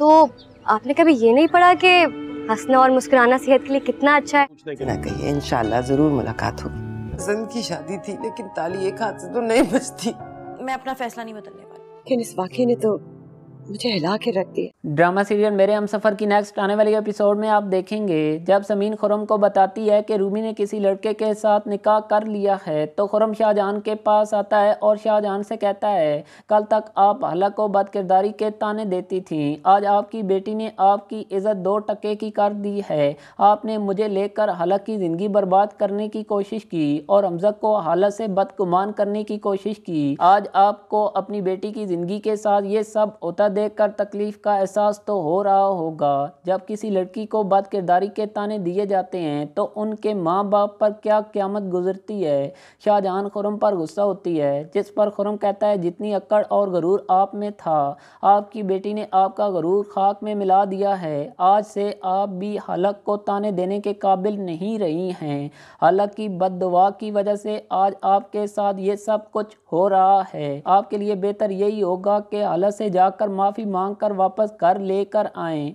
तो आपने कभी ये नहीं पढ़ा कि हंसना और मुस्कुराना सेहत के लिए कितना अच्छा है ना कहिए इंशाल्लाह जरूर मुलाकात होगी पसंद की शादी थी लेकिन ताली एक हाथ से तो नहीं बचती मैं अपना फैसला नहीं बदलने वाली लेकिन इस वाक्य ने तो मुझे हिला के रखती है ड्रामा सीरियल मेरे हम सफ़र की नेक्स्ट आने वाली एपिसोड में आप देखेंगे जब समीन खुरम को बताती है कि रूमी ने किसी लड़के के साथ निकाह कर लिया है तो खुरम शाहजहान के पास आता है और शाहजहान से कहता है कल तक आप हलक को बद किरदारी के ताने देती थी आज आपकी बेटी ने आपकी इज्जत दो टके की कर दी है आपने मुझे लेकर हलक की ज़िंदगी बर्बाद करने की कोशिश की और हमजक को हालत से बदकुमान करने की कोशिश की आज आपको अपनी बेटी की ज़िंदगी के साथ ये सब होता देखकर तकलीफ़ का एहसास तो हो रहा होगा जब किसी लड़की को बद किरदारी के ताने दिए जाते हैं तो उनके माँ बाप पर क्या क्यामत गुजरती है शाहजहान खुरम पर गुस्सा होती है जिस पर खुरम कहता है जितनी अक्कड़ और गरूर आप में था आपकी बेटी ने आपका गरूर खाक में मिला दिया है आज से आप भी हलक को ताने देने के काबिल नहीं रही हैं हालांकि बदवा की वजह से आज आपके साथ ये सब कुछ हो रहा है आपके लिए बेहतर यही होगा कि हलत से जाकर माँ माफ़ी मांग कर वापस घर लेकर आएं